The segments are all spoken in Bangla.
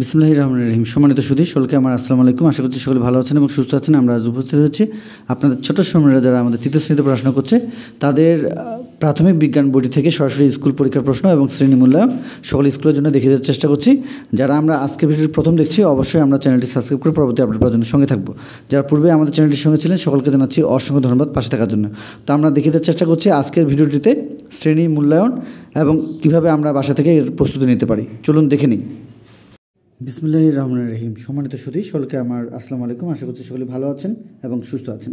বিসমুল্লাহ রহমান রহিম সম্মানিত সুদী সকলকে আমার আসসালামু আলাইকুম আশা করছি সকলে ভালো আছেন এবং সুস্থ আছেন আমরা আজ উপস্থিত হচ্ছি আপনাদের ছোট সময়রা যারা আমাদের তৃতীয় শ্রেণীতে পড়াশোনা করছে তাদের প্রাথমিক বিজ্ঞান বইটি থেকে সরাসরি স্কুল পরীক্ষার প্রশ্ন এবং শ্রেণী মূল্যায়ন সকল স্কুলের জন্য দেখে দেওয়ার চেষ্টা করছি যারা আমরা আজকে ভিডিওটি প্রথম দেখছি অবশ্যই আমরা চ্যানেলটি সাবস্ক্রাইব করে পরবর্তী আপডেট পাওয়ার জন্য সঙ্গে থাকবো যারা পূর্বে আমাদের চ্যানেলটির সঙ্গে ছিলেন সকলকে জানাচ্ছি অসংখ্য ধন্যবাদ পাশে থাকার জন্য তো আমরা দেখে দেওয়ার চেষ্টা করছি আজকের ভিডিওটিতে শ্রেণী মূল্যায়ন এবং কিভাবে আমরা বাসা থেকে প্রস্তুতি নিতে পারি চলুন দেখে নিই বিসমুল্লাহ রহমান রহিম সম্মানিত সতী সকলকে আমার আসসালামু আলাইকুম আশা করছি সকলে ভালো আছেন এবং সুস্থ আছেন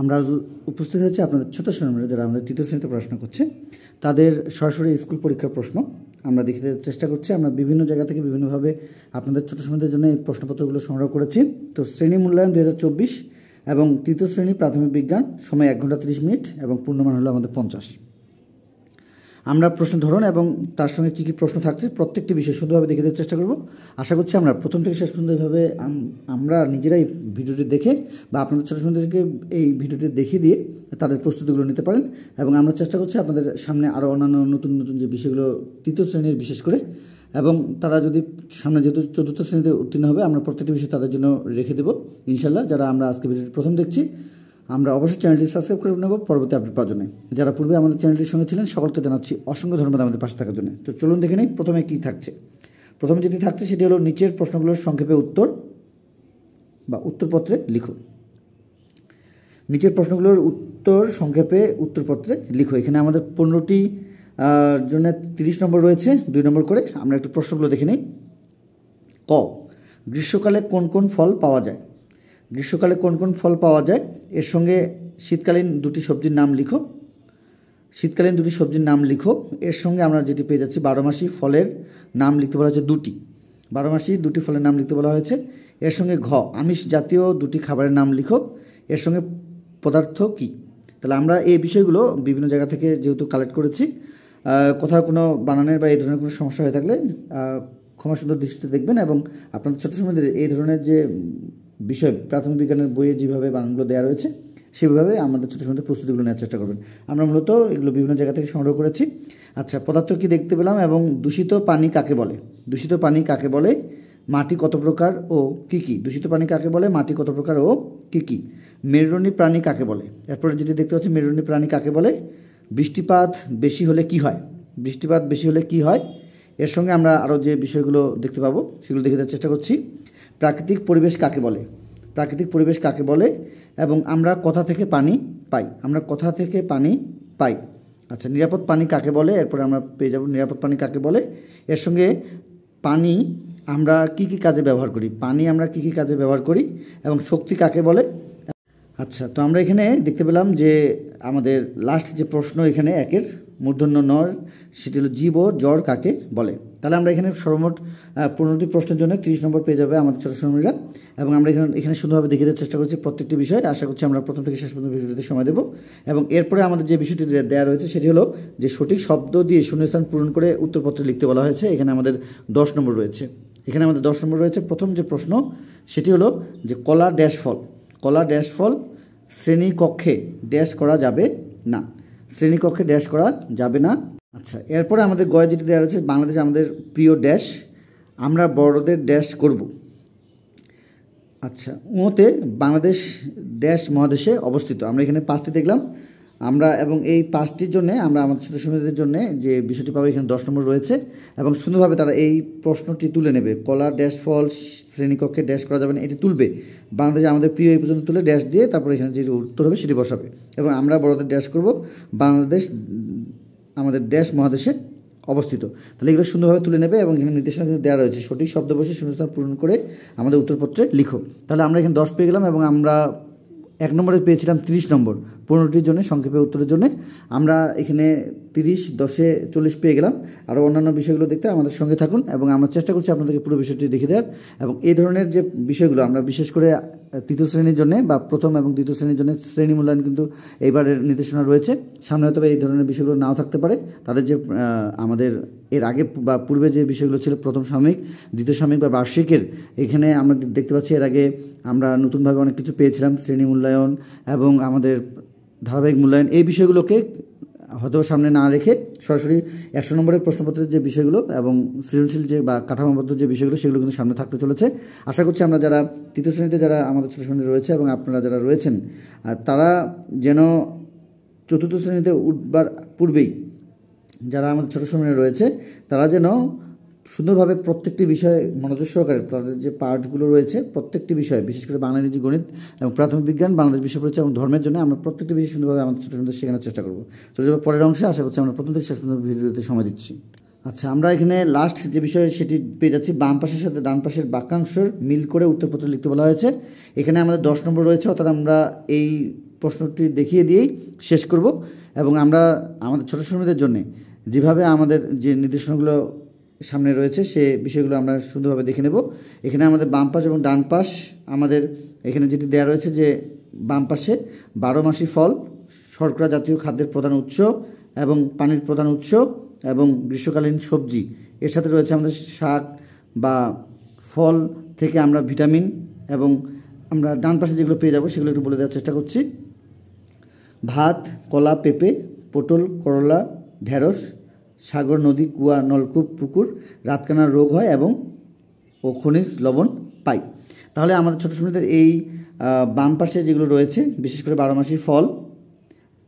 আমরা উপস্থিত হয়েছি আপনাদের ছোট সোনামীরা যারা আমাদের তৃতীয় শ্রেণীতে পড়াশোনা করছে তাদের সরাসরি স্কুল পরীক্ষার প্রশ্ন আমরা দেখতে চেষ্টা করছি আমরা বিভিন্ন জায়গা থেকে বিভিন্নভাবে আপনাদের ছোট সময়দের জন্য এই প্রশ্নপত্রগুলো সংগ্রহ করেছি তো শ্রেণী মূল্যায়ন দু এবং তৃতীয় শ্রেণী প্রাথমিক বিজ্ঞান সময় এক ঘন্টা তিরিশ মিনিট এবং পূর্ণমান হলো আমাদের পঞ্চাশ আমরা প্রশ্ন ধরুন এবং তার সঙ্গে কী কী প্রশ্ন থাকছে প্রত্যেকটি বিষয় সুন্দরভাবে দেখে দেওয়ার চেষ্টা করব আশা করছি আমরা প্রথম থেকে শেষ পর্যন্ত এইভাবে আমরা নিজেরাই ভিডিওটি দেখে বা আপনাদের ছোটো সন্তানদেরকে এই ভিডিওটি দেখিয়ে দিয়ে তাদের প্রস্তুতিগুলো নিতে পারেন এবং আমরা চেষ্টা করছি আপনাদের সামনে আরও অন্যান্য নতুন নতুন যে বিষয়গুলো তৃতীয় শ্রেণীর বিশেষ করে এবং তারা যদি সামনে যেহেতু চতুর্থ শ্রেণীতে উত্তীর্ণ হবে আমরা প্রত্যেকটি বিষয় তাদের জন্য রেখে দেবো ইনশাল্লাহ যারা আমরা আজকে ভিডিওটি প্রথম দেখছি আমরা অবশ্যই চ্যানেলটি সাবস্ক্রাইব করে নেব পরবর্তী আপডেট পাওয়ার জন্য যারা পূর্বে আমাদের চ্যানেলটির সঙ্গে ছিলেন সকলকে জানাচ্ছি অসংখ্য ধন্যবাদ আমাদের পাশে থাকার জন্য তো চলুন দেখে নিই প্রথমে কী থাকছে প্রথমে যেটি থাকছে সেটি হলো নিচের প্রশ্নগুলোর সংক্ষেপে উত্তর বা উত্তরপত্রে লিখো নিচের প্রশ্নগুলোর উত্তর সংক্ষেপে উত্তরপত্রে লিখো এখানে আমাদের পনেরোটি জন্য তিরিশ নম্বর রয়েছে দুই নম্বর করে আমরা একটু প্রশ্নগুলো দেখে নিই ক গ্রীষ্মকালে কোন কোন ফল পাওয়া যায় গ্রীষ্মকালে কোন কোন ফল পাওয়া যায় এর সঙ্গে শীতকালীন দুটি সবজির নাম লিখো শীতকালীন দুটি সবজির নাম লিখো এর সঙ্গে আমরা যেটি পেয়ে যাচ্ছি বারোমাসি ফলের নাম লিখতে বলা হয়েছে দুটি বারোমাসি দুটি ফলের নাম লিখতে বলা হয়েছে এর সঙ্গে ঘ আমিষ জাতীয় দুটি খাবারের নাম লিখো এর সঙ্গে পদার্থ কী তাহলে আমরা এই বিষয়গুলো বিভিন্ন জায়গা থেকে যেহেতু কালেক্ট করেছি কোথাও কোনো বানানের বা এই ধরনের কোনো সমস্যা হয়ে থাকলে ক্ষমা সুন্দর দৃষ্টিতে দেখবেন এবং আপনাদের ছোটো সময় এই ধরনের যে বিষয় প্রাথমিক বিজ্ঞানের বইয়ে যেভাবে বানানগুলো দেওয়া রয়েছে সেভাবে আমাদের ছোটো ছোটো প্রস্তুতিগুলো নেওয়ার চেষ্টা করবেন আমরা মূলত এগুলো বিভিন্ন জায়গা থেকে সংগ্রহ করেছি আচ্ছা পদার্থ কি দেখতে পেলাম এবং দূষিত পানি কাকে বলে দূষিত পানি কাকে বলে মাটি কত প্রকার ও কি কি দূষিত পানি কাকে বলে মাটি কত প্রকার ও কি কি মেরুরণী প্রাণী কাকে বলে এরপরে যেটি দেখতে পাচ্ছি মেরুরণী প্রাণী কাকে বলে বৃষ্টিপাত বেশি হলে কি হয় বৃষ্টিপাত বেশি হলে কি হয় এর সঙ্গে আমরা আরও যে বিষয়গুলো দেখতে পাবো সেগুলো দেখে দেওয়ার চেষ্টা করছি প্রাকৃতিক পরিবেশ কাকে বলে প্রাকৃতিক পরিবেশ কাকে বলে এবং আমরা কোথা থেকে পানি পাই আমরা কোথা থেকে পানি পাই আচ্ছা নিরাপদ পানি কাকে বলে এরপরে আমরা পেয়ে যাব নিরাপদ পানি কাকে বলে এর সঙ্গে পানি আমরা কি কি কাজে ব্যবহার করি পানি আমরা কি কি কাজে ব্যবহার করি এবং শক্তি কাকে বলে আচ্ছা তো আমরা এখানে দেখতে পেলাম যে আমাদের লাস্ট যে প্রশ্ন এখানে একের মূর্ধন্য নর সেটি হলো জীব জ্বর কাকে বলে তাহলে আমরা এখানে সর্বমোট পনেরোটি প্রশ্নের জন্য তিরিশ নম্বর পেয়ে যাবে আমাদের সময়রা এবং আমরা এখানে এখানে সুন্দরভাবে দেখে দেওয়ার চেষ্টা করছি প্রত্যেকটি বিষয় আশা করছি আমরা প্রথম থেকে শেষ পর্যন্ত বিষয়টি সময় দেবো এবং এরপরে আমাদের যে বিষয়টি দেওয়া রয়েছে সেটি হলো যে সঠিক শব্দ দিয়ে শূন্যস্থান পূরণ করে উত্তরপত্র লিখতে বলা হয়েছে এখানে আমাদের দশ নম্বর রয়েছে এখানে আমাদের দশ নম্বর রয়েছে প্রথম যে প্রশ্ন সেটি হলো যে কলা ড্যাশ ফল কলা ড্যাশ ফল শ্রেণীকক্ষে ড্যাশ করা যাবে না শ্রেণীকক্ষে ড্যাশ করা যাবে না আচ্ছা এরপরে আমাদের গয়ে যেটি দেওয়া রয়েছে বাংলাদেশ আমাদের প্রিয় ড্যাশ আমরা বড়দের ড্যাশ করব আচ্ছা ওতে বাংলাদেশ ড্যাশ মহাদেশে অবস্থিত আমরা এখানে পাঁচটি দেখলাম আমরা এবং এই পাঁচটির জন্যে আমরা আমাদের ছোটো সময়দের জন্য যে বিষয়টি পাবো এখানে দশ নম্বর রয়েছে এবং সুন্দরভাবে তারা এই প্রশ্নটি তুলে নেবে কলা ড্যাশ ফল শ্রেণীকক্ষে ড্যাশ করা যাবে না এটি তুলবে বাংলাদেশে আমাদের প্রিয় এই পর্যন্ত তুলে ড্যাশ দিয়ে তারপরে এখানে যে উত্তর হবে সেটি বসাবে এবং আমরা বড়দের ড্যাশ করব বাংলাদেশ আমাদের ড্যাশ মহাদেশে অবস্থিত তাহলে এগুলো সুন্দরভাবে তুলে নেবে এবং এখানে নির্দেশনা কিন্তু দেওয়া রয়েছে সঠিক শব্দ বসে সুন্দর পূরণ করে আমাদের উত্তরপত্রে লিখো তাহলে আমরা এখানে দশ পেয়ে গেলাম এবং আমরা এক নম্বরে পেয়েছিলাম তিরিশ নম্বর পনেরোটির জন্য সংক্ষেপে উত্তরের জন্য আমরা এখানে তিরিশ দশে চল্লিশ পেয়ে গেলাম আর অন্যান্য বিষয়গুলো দেখতে আমাদের সঙ্গে থাকুন এবং আমরা চেষ্টা করছি আপনাদেরকে পুরো বিষয়টি দেখে দেওয়ার এবং এই ধরনের যে বিষয়গুলো আমরা বিশেষ করে তৃতীয় শ্রেণীর জন্য বা প্রথম এবং দ্বিতীয় শ্রেণীর জন্য শ্রেণী মূল্যায়ন কিন্তু এইবারের নির্দেশনা রয়েছে সামনে হয়তো এই ধরনের বিষয়গুলো নাও থাকতে পারে তাদের যে আমাদের এর আগে বা পূর্বে যে বিষয়গুলো ছিল প্রথম সাময়িক দ্বিতীয় সাময়িক বা বার্ষিকের এখানে আমরা দেখতে পাচ্ছি এর আগে আমরা নতুনভাবে অনেক কিছু পেয়েছিলাম শ্রেণী মূল্যায়ন এবং আমাদের ধারাবাহিক মূল্যায়ন এই বিষয়গুলোকে হয়তো সামনে না রেখে সরাসরি একশো নম্বরের প্রশ্নপত্রের যে বিষয়গুলো এবং সৃজনশীল যে বা কাঠামোবদ্ধ যে বিষয়গুলো সেগুলো কিন্তু সামনে থাকতে চলেছে আশা করছি আমরা যারা তৃতীয় শ্রেণীতে যারা আমাদের ছোটো শ্রেণীতে রয়েছে এবং আপনারা যারা রয়েছেন তারা যেন চতুর্থ শ্রেণীতে উঠবার পূর্বেই যারা আমাদের ছোটো সময় রয়েছে তারা যেন সুন্দরভাবে প্রত্যেকটি বিষয়ে মনোযোগ সহকারে তাদের যে পার্টগুলো রয়েছে প্রত্যেকটি বিষয়ে বিশেষ করে বাংলা ইংরেজি গণিত এবং প্রাথমিক বিজ্ঞান বাংলাদেশ বিষয় পরিচয় এবং ধর্মের জন্য আমরা প্রত্যেকটি বিষয় সুন্দরভাবে আমাদের ছোটো সুন্দর শেখানোর চেষ্টা করবো তো যাবো পরের অংশে আশা করছি আমরা প্রথম থেকে শেষ পর্যন্ত ভিডিওতে সময় দিচ্ছি আচ্ছা আমরা এখানে লাস্ট যে বিষয় সেটি পেয়ে যাচ্ছি বাম পাশের সাথে ডান পাশের বাক্যাংশের মিল করে উত্তরপত্র লিখতে বলা হয়েছে এখানে আমাদের দশ নম্বর রয়েছে অর্থাৎ আমরা এই প্রশ্নটি দেখিয়ে দিয়েই শেষ করব এবং আমরা আমাদের ছোটো শ্রমিকদের জন্যে যেভাবে আমাদের যে নির্দেশনাগুলো সামনে রয়েছে সে বিষয়গুলো আমরা সুন্দরভাবে দেখে নেব এখানে আমাদের বাম পাশ এবং ডান পাশ আমাদের এখানে যেটি দেয়া রয়েছে যে বাম পাশে বারো মাসি ফল শর্করা জাতীয় খাদ্যের প্রধান উৎস এবং পানির প্রধান উৎস এবং গ্রীষ্মকালীন সবজি এর সাথে রয়েছে আমাদের শাক বা ফল থেকে আমরা ভিটামিন এবং আমরা ডান পাশে যেগুলো পেয়ে যাবো সেগুলো একটু বলে দেওয়ার চেষ্টা করছি ভাত কলা পেঁপে পটল করলা ঢ্যাঁড়স সাগর নদী কুয়া নলকূপ পুকুর রাতকানার রোগ হয় এবং ও খনিজ লবণ পাই তাহলে আমাদের ছোটো শ্রমিকদের এই বাম পাশে যেগুলো রয়েছে বিশেষ করে বারো মাসি ফল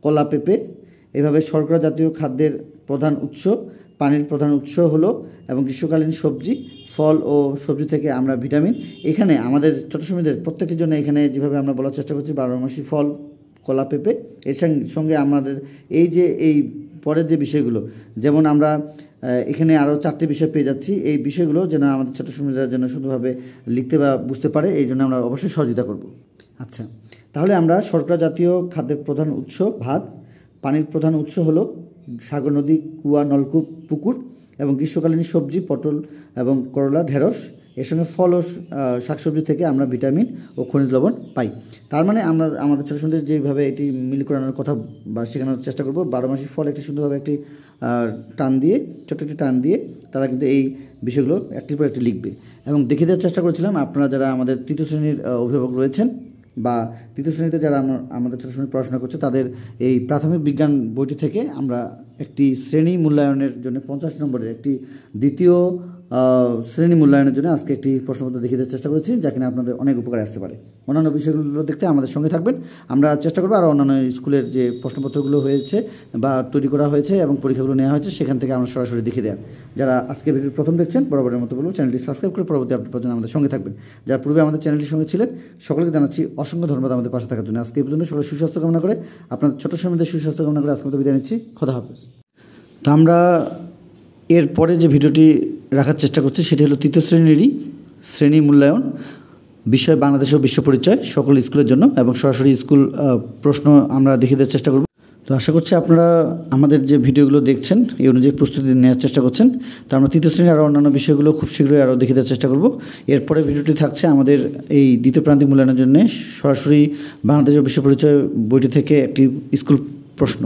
কলা পেঁপে এভাবে শর্করা জাতীয় খাদ্যের প্রধান উৎস পানির প্রধান উৎস হলো এবং গ্রীষ্মকালীন সবজি ফল ও সবজি থেকে আমরা ভিটামিন এখানে আমাদের ছোটো শ্রমিকদের প্রত্যেকটির জন্য এখানে যেভাবে আমরা বলার চেষ্টা করছি বারো মাসি ফল কলা পেঁপে এর সঙ্গে আমাদের এই যে এই পরের যে বিষয়গুলো যেমন আমরা এখানে আরও চারটি বিষয় পেয়ে যাচ্ছি এই বিষয়গুলো যেন আমাদের ছোটো সমুদ্রের জন্য শুধুভাবে লিখতে বা বুঝতে পারে এই জন্য আমরা অবশ্যই সহযোগিতা করব আচ্ছা তাহলে আমরা শর্করা জাতীয় খাদ্যের প্রধান উৎস ভাত পানির প্রধান উৎস হলো সাগর নদী কুয়া নলকূপ পুকুর এবং গ্রীষ্মকালীন সবজি পটল এবং করলা ঢেঁড়স এর সঙ্গে ফল ও শাকসবজি থেকে আমরা ভিটামিন ও খনিজ লবণ পাই তার মানে আমরা আমাদের ছোটো সন্ধ্যে যেভাবে এটি মিল করানোর কথা বা শেখানোর চেষ্টা করব বারো মাসের ফল একটি সুন্দরভাবে একটি টান দিয়ে ছোট্ট একটি টান দিয়ে তারা কিন্তু এই বিষয়গুলো একটির পর একটি লিখবে এবং দেখে দেওয়ার চেষ্টা করেছিলাম আপনারা যারা আমাদের তৃতীয় শ্রেণীর অভিভাবক রয়েছেন বা তৃতীয় শ্রেণীতে যারা আমাদের ছোটো শ্রেণীর পড়াশোনা করছে তাদের এই প্রাথমিক বিজ্ঞান বইটি থেকে আমরা একটি শ্রেণী মূল্যায়নের জন্য পঞ্চাশ নম্বরের একটি দ্বিতীয় শ্রেণী মূল্যায়নের জন্য আজকে একটি প্রশ্নপত্র দেখিয়ে দেওয়ার চেষ্টা করেছি যা কিনা আপনাদের অনেক উপকারে আসতে পারে অন্যান্য বিষয়গুলো দেখতে আমাদের সঙ্গে থাকবেন আমরা চেষ্টা করবো আর অন্যান্য স্কুলের যে প্রশ্নপত্রগুলো হয়েছে বা তৈরি করা হয়েছে এবং পরীক্ষাগুলো নেওয়া হয়েছে সেখান থেকে আমরা সরাসরি দেখে দেওয়া যারা আজকে ভিডিও প্রথম দেখছেন বরাবরের মতো বলবো চ্যানেলটি সাবস্ক্রাইব করে পরবর্তী আপডেট পর্যন্ত আমাদের সঙ্গে থাকবেন যার পূর্বে আমাদের চ্যানেলটির সঙ্গে ছিলেন সকলকে জানাচ্ছি অসংখ্য ধন্যবাদ আমাদের পাশে থাকার জন্য আজকে এই পর্যন্ত সকলে সুস্বাস্থ্য কামনা করে আপনার ছোটো সময়দের সুস্বাস্থ্য কামনা করে আজকে মতো বিদায় নিচ্ছি খোদা হাফেজ তো আমরা এরপরে যে ভিডিওটি রাখার চেষ্টা করছি সেটি হলো তৃতীয় শ্রেণীরই শ্রেণী মূল্যায়ন বিষয় বাংলাদেশ ও বিশ্ব পরিচয় সকল স্কুলের জন্য এবং সরাসরি স্কুল প্রশ্ন আমরা দেখিয়ে দেওয়ার চেষ্টা করব তো আশা করছি আপনারা আমাদের যে ভিডিওগুলো দেখছেন এই অনুযায়ী প্রস্তুতি নেওয়ার চেষ্টা করছেন তো আমরা তৃতীয় শ্রেণীর আরও অন্যান্য বিষয়গুলো খুব শীঘ্রই আরও দেখে দেওয়ার চেষ্টা করব এরপরে ভিডিওটি থাকছে আমাদের এই দ্বিতীয় প্রান্তিক মূল্যায়নের জন্য সরাসরি বাংলাদেশ বিশ্ব পরিচয় বইটি থেকে একটি স্কুল প্রশ্ন